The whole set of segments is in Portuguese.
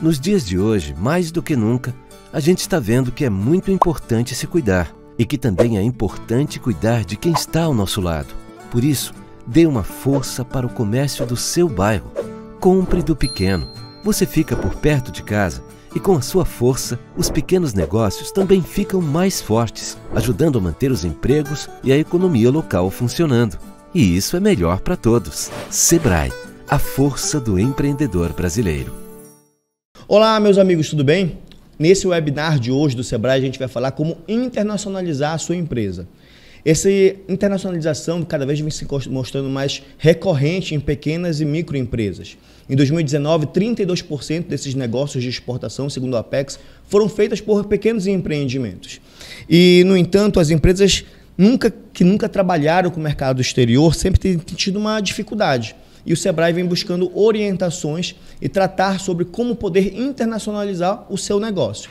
Nos dias de hoje, mais do que nunca, a gente está vendo que é muito importante se cuidar e que também é importante cuidar de quem está ao nosso lado. Por isso, dê uma força para o comércio do seu bairro. Compre do pequeno. Você fica por perto de casa e com a sua força, os pequenos negócios também ficam mais fortes, ajudando a manter os empregos e a economia local funcionando. E isso é melhor para todos. Sebrae, a força do empreendedor brasileiro. Olá, meus amigos, tudo bem? Nesse webinar de hoje do Sebrae, a gente vai falar como internacionalizar a sua empresa. Essa internacionalização cada vez vem se mostrando mais recorrente em pequenas e microempresas. Em 2019, 32% desses negócios de exportação, segundo a Apex, foram feitas por pequenos empreendimentos. E, no entanto, as empresas nunca, que nunca trabalharam com o mercado exterior sempre têm tido uma dificuldade e o Sebrae vem buscando orientações e tratar sobre como poder internacionalizar o seu negócio.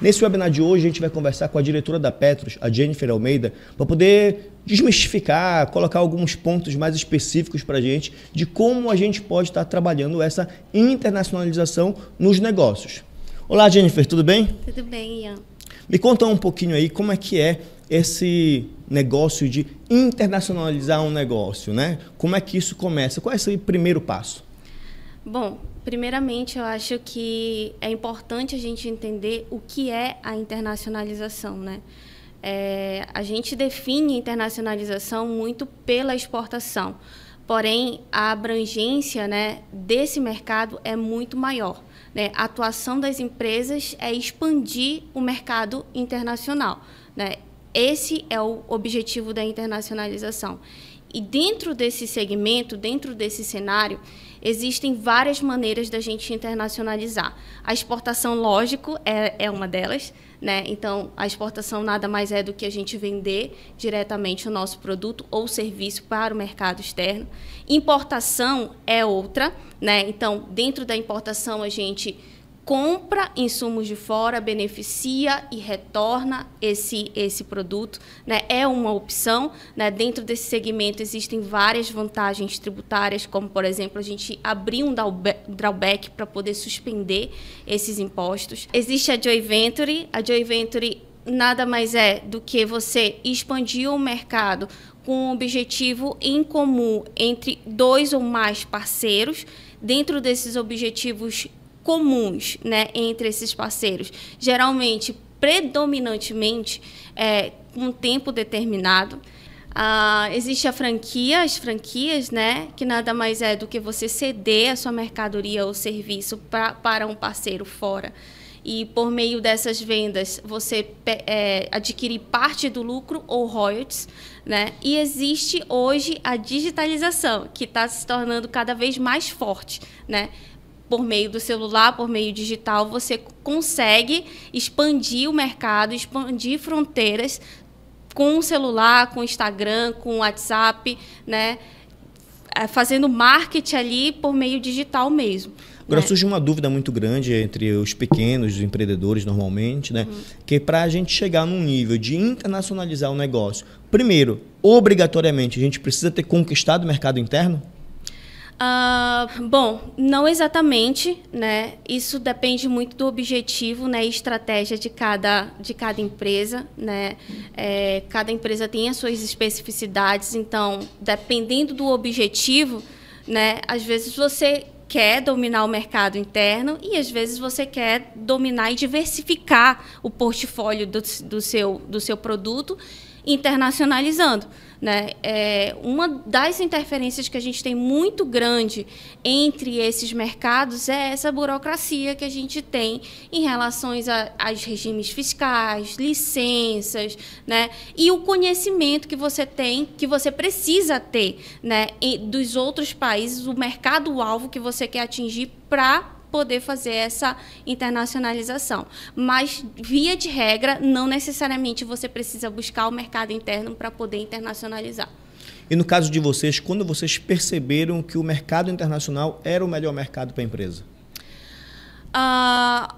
Nesse webinar de hoje, a gente vai conversar com a diretora da Petros, a Jennifer Almeida, para poder desmistificar, colocar alguns pontos mais específicos para a gente de como a gente pode estar trabalhando essa internacionalização nos negócios. Olá, Jennifer, tudo bem? Tudo bem, Ian. Me conta um pouquinho aí como é que é esse negócio de internacionalizar um negócio, né? Como é que isso começa? Qual é esse primeiro passo? Bom, primeiramente eu acho que é importante a gente entender o que é a internacionalização, né? É, a gente define internacionalização muito pela exportação, porém a abrangência né, desse mercado é muito maior. Né? A atuação das empresas é expandir o mercado internacional. Né? Esse é o objetivo da internacionalização. E dentro desse segmento, dentro desse cenário, Existem várias maneiras da gente internacionalizar. A exportação, lógico, é, é uma delas. Né? Então, a exportação nada mais é do que a gente vender diretamente o nosso produto ou serviço para o mercado externo. Importação é outra. Né? Então, dentro da importação, a gente compra insumos de fora, beneficia e retorna esse, esse produto. Né? É uma opção. Né? Dentro desse segmento existem várias vantagens tributárias, como, por exemplo, a gente abrir um drawback para poder suspender esses impostos. Existe a Joy Venture. A Joy Venture nada mais é do que você expandir o mercado com um objetivo em comum entre dois ou mais parceiros. Dentro desses objetivos comuns né, entre esses parceiros. Geralmente, predominantemente, é, um tempo determinado. Ah, existe a franquia, as franquias, né? Que nada mais é do que você ceder a sua mercadoria ou serviço pra, para um parceiro fora. E por meio dessas vendas, você é, adquirir parte do lucro ou royalties, né? E existe hoje a digitalização, que está se tornando cada vez mais forte, né? por meio do celular, por meio digital, você consegue expandir o mercado, expandir fronteiras com o celular, com o Instagram, com o WhatsApp, né? É, fazendo marketing ali por meio digital mesmo. Agora né? surge uma dúvida muito grande entre os pequenos os empreendedores normalmente, né? Uhum. Que para a gente chegar num nível de internacionalizar o negócio, primeiro, obrigatoriamente, a gente precisa ter conquistado o mercado interno? Uh, bom, não exatamente, né? Isso depende muito do objetivo, né, e estratégia de cada, de cada empresa, né? É, cada empresa tem as suas especificidades, então, dependendo do objetivo, né, às vezes você quer dominar o mercado interno e às vezes você quer dominar e diversificar o portfólio do, do, seu, do seu produto internacionalizando. Né? É, uma das interferências que a gente tem muito grande entre esses mercados é essa burocracia que a gente tem em relação aos regimes fiscais, licenças, né? e o conhecimento que você tem, que você precisa ter né? E dos outros países, o mercado-alvo que você quer atingir para poder fazer essa internacionalização. Mas, via de regra, não necessariamente você precisa buscar o mercado interno para poder internacionalizar. E no caso de vocês, quando vocês perceberam que o mercado internacional era o melhor mercado para a empresa? Uh,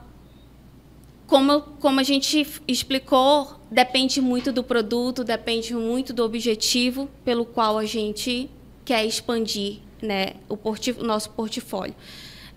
como, como a gente explicou, depende muito do produto, depende muito do objetivo pelo qual a gente quer expandir né, o, portif nosso portfólio.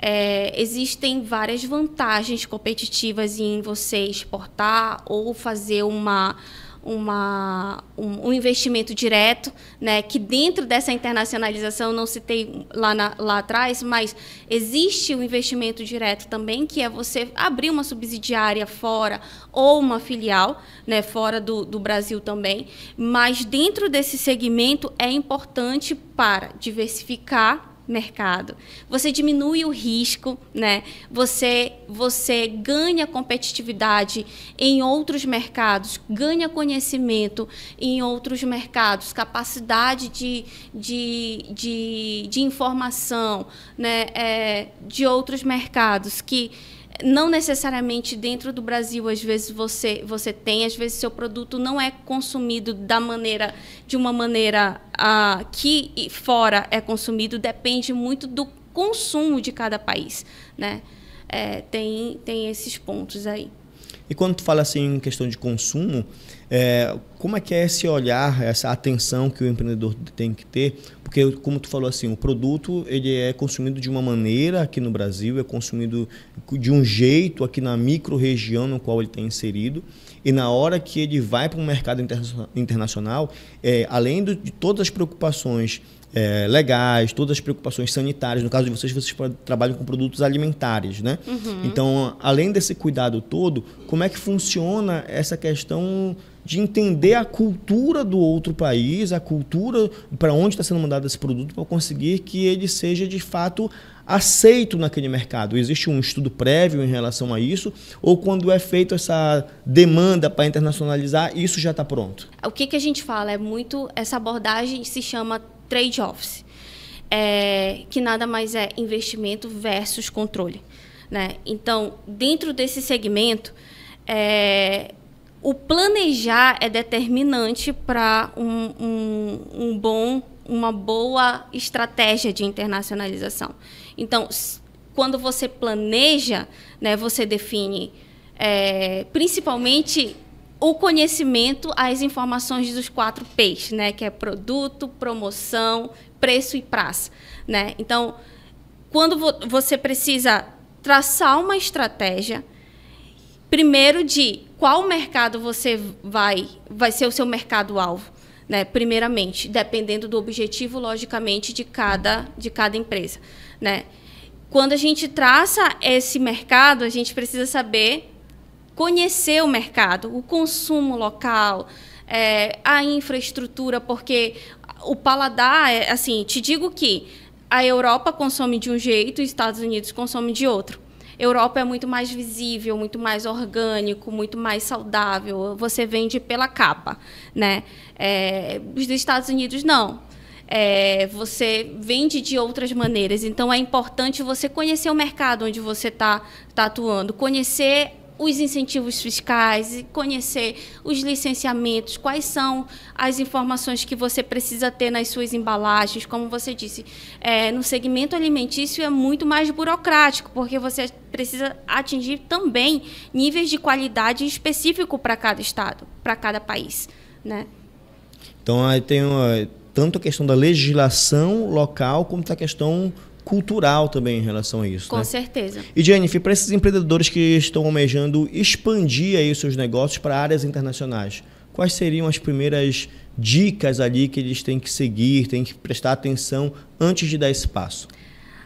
É, existem várias vantagens competitivas em você exportar ou fazer uma, uma, um, um, investimento direto, né, que dentro dessa internacionalização não citei lá, na, lá atrás, mas existe o um investimento direto também, que é você abrir uma subsidiária fora ou uma filial, né, fora do, do Brasil também, mas dentro desse segmento é importante para diversificar mercado. Você diminui o risco, né? Você você ganha competitividade em outros mercados, ganha conhecimento em outros mercados, capacidade de, de, de, de informação, né? É, de outros mercados que não necessariamente dentro do Brasil, às vezes você, você tem, às vezes seu produto não é consumido da maneira de uma maneira ah, que fora é consumido, depende muito do consumo de cada país, né? É, tem, tem esses pontos aí. E quando tu fala assim em questão de consumo, é, como é que é esse olhar, essa atenção que o empreendedor tem que ter porque, como tu falou assim, o produto ele é consumido de uma maneira aqui no Brasil, é consumido de um jeito aqui na micro-região no qual ele está inserido. E na hora que ele vai para o mercado interna internacional, é, além de todas as preocupações é, legais, todas as preocupações sanitárias. No caso de vocês, vocês trabalham com produtos alimentares, né? Uhum. Então, além desse cuidado todo, como é que funciona essa questão de entender a cultura do outro país, a cultura para onde está sendo mandado esse produto, para conseguir que ele seja de fato aceito naquele mercado. Existe um estudo prévio em relação a isso? Ou quando é feita essa demanda para internacionalizar, isso já está pronto? O que, que a gente fala é muito. Essa abordagem se chama trade-offs, é, que nada mais é investimento versus controle. Né? Então, dentro desse segmento, é, o planejar é determinante para um, um, um, bom, uma boa estratégia de internacionalização. Então, quando você planeja, né, você define é, principalmente o conhecimento, as informações dos quatro P's, né, que é produto, promoção, preço e praça. Né? Então, quando vo você precisa traçar uma estratégia, primeiro de qual mercado você vai, vai ser o seu mercado-alvo, né? primeiramente, dependendo do objetivo, logicamente, de cada, de cada empresa. Né? Quando a gente traça esse mercado, a gente precisa saber conhecer o mercado, o consumo local, é, a infraestrutura, porque o paladar, é, assim, te digo que a Europa consome de um jeito, os Estados Unidos consome de outro. Europa é muito mais visível, muito mais orgânico, muito mais saudável. Você vende pela capa, né? É, os dos Estados Unidos não. É, você vende de outras maneiras. Então é importante você conhecer o mercado onde você está tá atuando, conhecer os incentivos fiscais e conhecer os licenciamentos, quais são as informações que você precisa ter nas suas embalagens. Como você disse, é, no segmento alimentício é muito mais burocrático, porque você precisa atingir também níveis de qualidade específico para cada estado, para cada país. Né? Então, aí tem uma, tanto a questão da legislação local, como a questão cultural também em relação a isso. Com né? certeza. E Jennifer, para esses empreendedores que estão almejando expandir aí os seus negócios para áreas internacionais, quais seriam as primeiras dicas ali que eles têm que seguir, têm que prestar atenção antes de dar esse passo?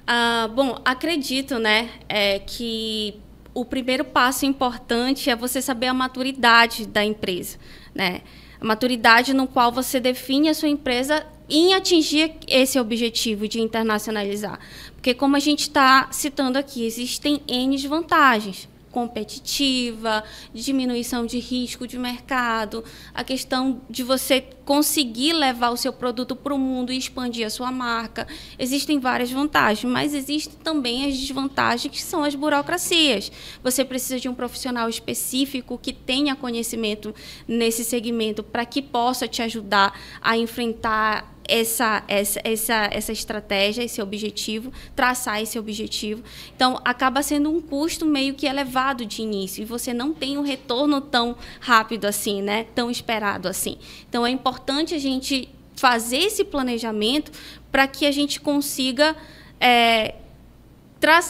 Ah, bom, acredito, né, é, que o primeiro passo importante é você saber a maturidade da empresa, né? A maturidade no qual você define a sua empresa em atingir esse objetivo de internacionalizar. Porque, como a gente está citando aqui, existem N vantagens competitiva, diminuição de risco de mercado, a questão de você conseguir levar o seu produto para o mundo e expandir a sua marca. Existem várias vantagens, mas existem também as desvantagens que são as burocracias. Você precisa de um profissional específico que tenha conhecimento nesse segmento para que possa te ajudar a enfrentar essa, essa, essa, essa estratégia, esse objetivo, traçar esse objetivo. Então, acaba sendo um custo meio que elevado de início e você não tem um retorno tão rápido assim, né? tão esperado assim. Então, é importante a gente fazer esse planejamento para que a gente consiga. É,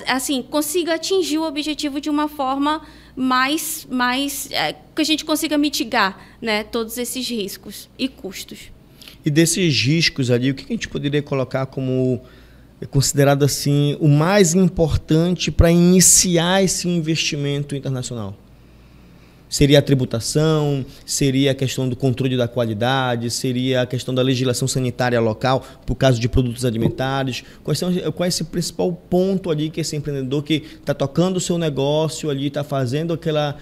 assim consiga atingir o objetivo de uma forma mais mais é, que a gente consiga mitigar né todos esses riscos e custos e desses riscos ali, o que a gente poderia colocar como considerado assim o mais importante para iniciar esse investimento internacional? Seria a tributação, seria a questão do controle da qualidade, seria a questão da legislação sanitária local, por caso de produtos alimentares. Quais são, qual é esse principal ponto ali que esse empreendedor que está tocando o seu negócio ali, está fazendo aquela.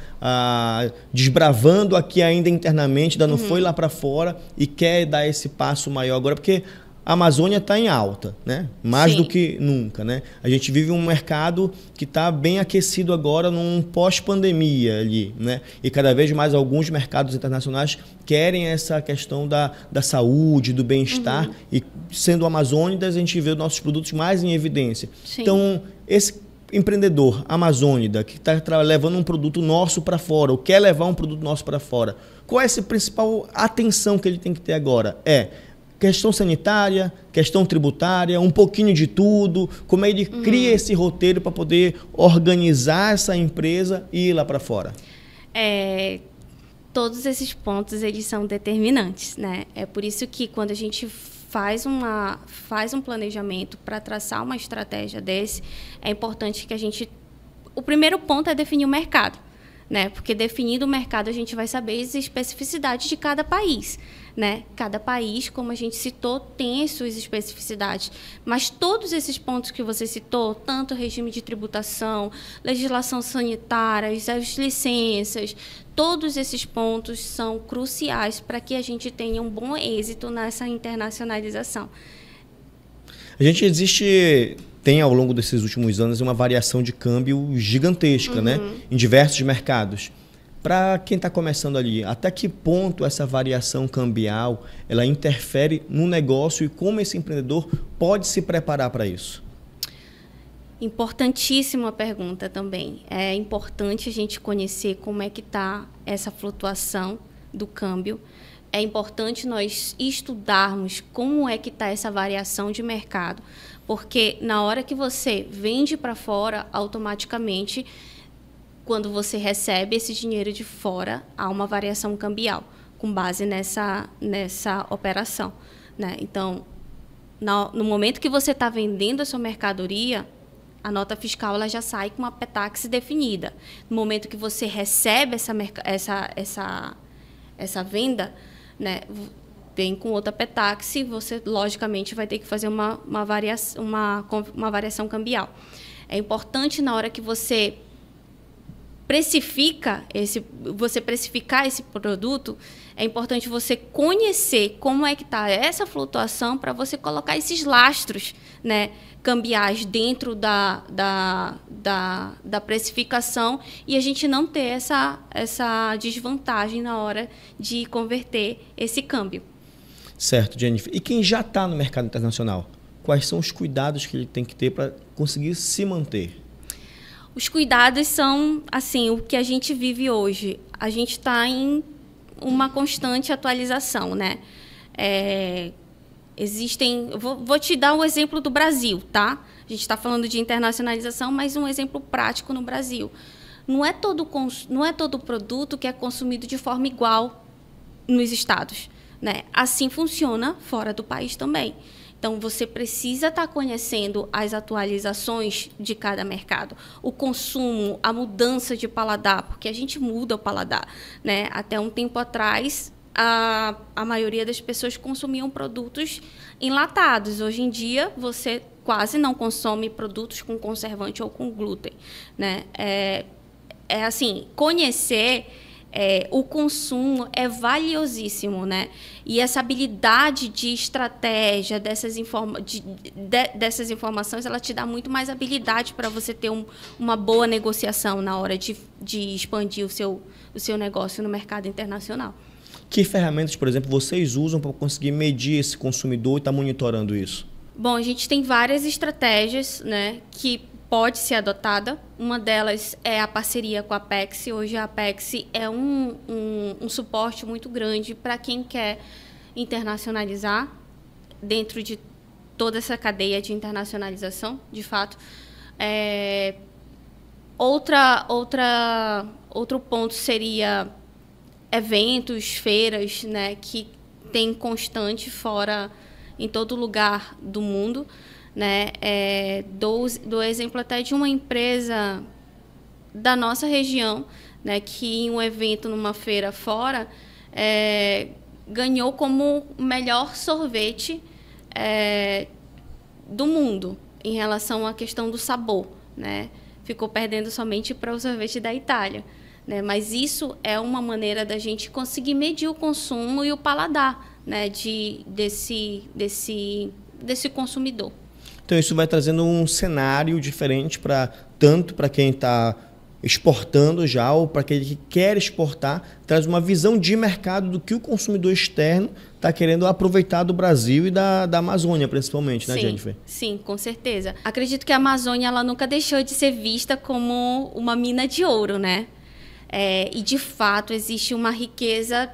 desbravando aqui ainda internamente, ainda não uhum. foi lá para fora e quer dar esse passo maior agora? Porque a Amazônia está em alta, né? Mais Sim. do que nunca, né? A gente vive um mercado que está bem aquecido agora num pós-pandemia ali, né? E cada vez mais alguns mercados internacionais querem essa questão da, da saúde, do bem-estar. Uhum. E sendo amazônidas, a gente vê os nossos produtos mais em evidência. Sim. Então, esse empreendedor amazônida que está levando um produto nosso para fora, ou quer levar um produto nosso para fora, qual é a principal atenção que ele tem que ter agora? É questão sanitária, questão tributária, um pouquinho de tudo, como é ele uhum. cria esse roteiro para poder organizar essa empresa e ir lá para fora? É, todos esses pontos eles são determinantes, né? É por isso que quando a gente faz uma faz um planejamento para traçar uma estratégia desse, é importante que a gente o primeiro ponto é definir o mercado, né? Porque definindo o mercado a gente vai saber as especificidades de cada país né? Cada país, como a gente citou, tem as suas especificidades, mas todos esses pontos que você citou, tanto regime de tributação, legislação sanitária, as licenças, todos esses pontos são cruciais para que a gente tenha um bom êxito nessa internacionalização. A gente existe tem ao longo desses últimos anos uma variação de câmbio gigantesca, né? uhum. né? Em diversos mercados para quem está começando ali, até que ponto essa variação cambial ela interfere no negócio e como esse empreendedor pode se preparar para isso? Importantíssima pergunta também. É importante a gente conhecer como é que está essa flutuação do câmbio. É importante nós estudarmos como é que está essa variação de mercado, porque na hora que você vende para fora, automaticamente quando você recebe esse dinheiro de fora, há uma variação cambial com base nessa, nessa operação. Né? Então, no momento que você está vendendo a sua mercadoria, a nota fiscal ela já sai com uma petax definida. No momento que você recebe essa, essa, essa, essa venda, né, vem com outra petax e você, logicamente, vai ter que fazer uma, uma, variação, uma, uma variação cambial. É importante na hora que você precifica esse, você precificar esse produto, é importante você conhecer como é que está essa flutuação para você colocar esses lastros, né, cambiais dentro da, da, da, da, precificação e a gente não ter essa, essa desvantagem na hora de converter esse câmbio. Certo, Jennifer. E quem já está no mercado internacional, quais são os cuidados que ele tem que ter para conseguir se manter? Os cuidados são, assim, o que a gente vive hoje. A gente está em uma constante atualização, né? É, existem. Vou, vou, te dar um exemplo do Brasil, tá? A gente está falando de internacionalização, mas um exemplo prático no Brasil. Não é todo, não é todo produto que é consumido de forma igual nos estados. Né? Assim funciona fora do país também. Então, você precisa estar tá conhecendo as atualizações de cada mercado, o consumo, a mudança de paladar, porque a gente muda o paladar. Né? Até um tempo atrás, a, a maioria das pessoas consumiam produtos enlatados. Hoje em dia, você quase não consome produtos com conservante ou com glúten. Né? É, é assim, conhecer é, o consumo é valiosíssimo, né? E essa habilidade de estratégia dessas, informa de, de, dessas informações, ela te dá muito mais habilidade para você ter um, uma boa negociação na hora de, de expandir o seu, o seu negócio no mercado internacional. Que ferramentas, por exemplo, vocês usam para conseguir medir esse consumidor e estar tá monitorando isso? Bom, a gente tem várias estratégias, né, que pode ser adotada. Uma delas é a parceria com a Apex. Hoje a Apex é um, um, um suporte muito grande para quem quer internacionalizar dentro de toda essa cadeia de internacionalização, de fato. É, outra, outra, outro ponto seria eventos, feiras, né, que tem constante fora em todo lugar do mundo. Né? É, dou, dou exemplo até de uma empresa da nossa região, né, que em um evento numa feira fora é, ganhou como melhor sorvete é, do mundo em relação à questão do sabor, né? Ficou perdendo somente para o sorvete da Itália, né? Mas isso é uma maneira da gente conseguir medir o consumo e o paladar, né? De desse desse desse consumidor. Então isso vai trazendo um cenário diferente para tanto para quem está exportando já ou para aquele que quer exportar, traz uma visão de mercado do que o consumidor externo está querendo aproveitar do Brasil e da, da Amazônia, principalmente, né, sim, Jennifer? Sim, com certeza. Acredito que a Amazônia ela nunca deixou de ser vista como uma mina de ouro, né? É, e de fato existe uma riqueza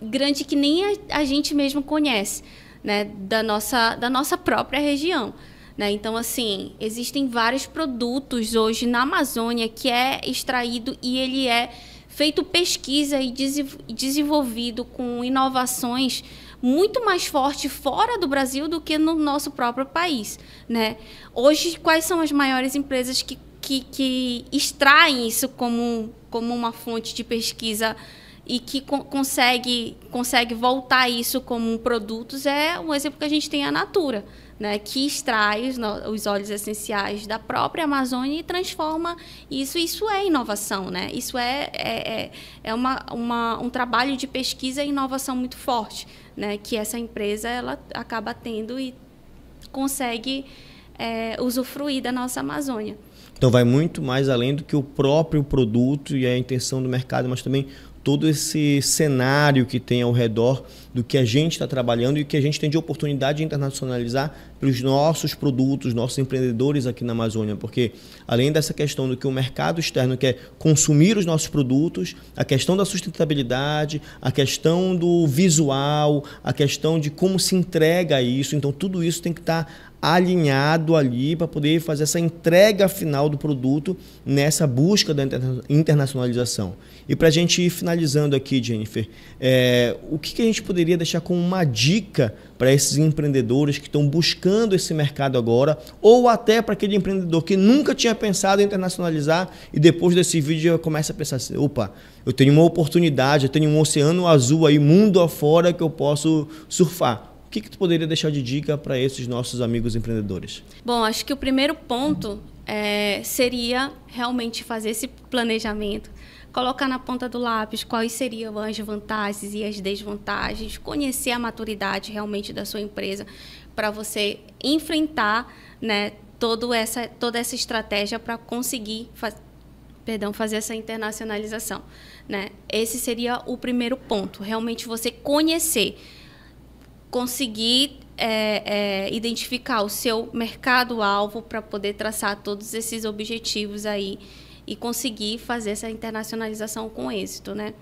grande que nem a, a gente mesmo conhece, né? Da nossa, da nossa própria região. Né? Então, assim, existem vários produtos hoje na Amazônia que é extraído e ele é feito pesquisa e desenvolvido com inovações muito mais forte fora do Brasil do que no nosso próprio país. Né? Hoje, quais são as maiores empresas que, que, que extraem isso como, como uma fonte de pesquisa? e que co consegue, consegue voltar isso como produtos é um exemplo que a gente tem a Natura, né, que extrai os, os óleos essenciais da própria Amazônia e transforma isso. Isso é inovação, né? Isso é, é, é, é uma, uma, um trabalho de pesquisa e inovação muito forte, né? Que essa empresa ela acaba tendo e consegue é, usufruir da nossa Amazônia. Então vai muito mais além do que o próprio produto e a intenção do mercado, mas também todo esse cenário que tem ao redor do que a gente está trabalhando e que a gente tem de oportunidade de internacionalizar para os nossos produtos, nossos empreendedores aqui na Amazônia, porque além dessa questão do que o mercado externo quer consumir os nossos produtos, a questão da sustentabilidade, a questão do visual, a questão de como se entrega isso, então tudo isso tem que estar tá alinhado ali para poder fazer essa entrega final do produto nessa busca da internacionalização. E para a gente ir finalizando aqui, Jennifer, é, o que, que, a gente poderia deixar como uma dica para esses empreendedores que estão buscando esse mercado agora, ou até para aquele empreendedor que nunca tinha pensado em internacionalizar e depois desse vídeo começa a pensar assim, opa, eu tenho uma oportunidade, eu tenho um oceano azul aí, mundo afora que eu posso surfar o que, que tu poderia deixar de dica para esses nossos amigos empreendedores? Bom, acho que o primeiro ponto é, seria realmente fazer esse planejamento, colocar na ponta do lápis quais seriam as vantagens e as desvantagens, conhecer a maturidade realmente da sua empresa para você enfrentar, né, toda essa toda essa estratégia para conseguir perdão, fazer essa internacionalização, né? Esse seria o primeiro ponto, realmente você conhecer conseguir é, é, identificar o seu mercado-alvo para poder traçar todos esses objetivos aí e conseguir fazer essa internacionalização com êxito, né?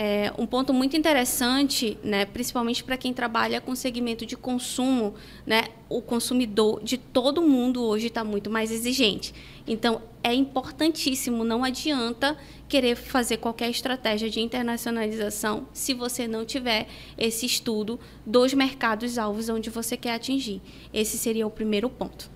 É, um ponto muito interessante, né, principalmente para quem trabalha com segmento de consumo, né, o consumidor de todo mundo hoje está muito mais exigente. Então, é importantíssimo, não adianta querer fazer qualquer estratégia de internacionalização se você não tiver esse estudo dos mercados-alvos onde você quer atingir. Esse seria o primeiro ponto.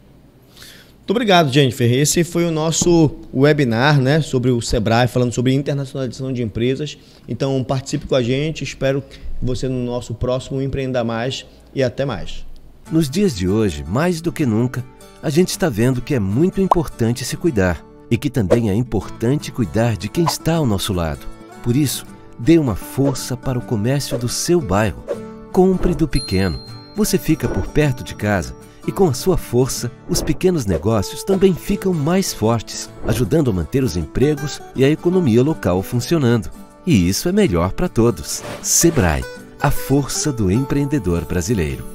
Muito obrigado, Jennifer. Esse foi o nosso webinar né, sobre o Sebrae, falando sobre internacionalização de empresas. Então, participe com a gente. Espero você no nosso próximo Empreenda Mais e até mais. Nos dias de hoje, mais do que nunca, a gente está vendo que é muito importante se cuidar e que também é importante cuidar de quem está ao nosso lado. Por isso, dê uma força para o comércio do seu bairro. Compre do pequeno. Você fica por perto de casa e com a sua força, os pequenos negócios também ficam mais fortes, ajudando a manter os empregos e a economia local funcionando. E isso é melhor para todos. Sebrae, a força do empreendedor brasileiro.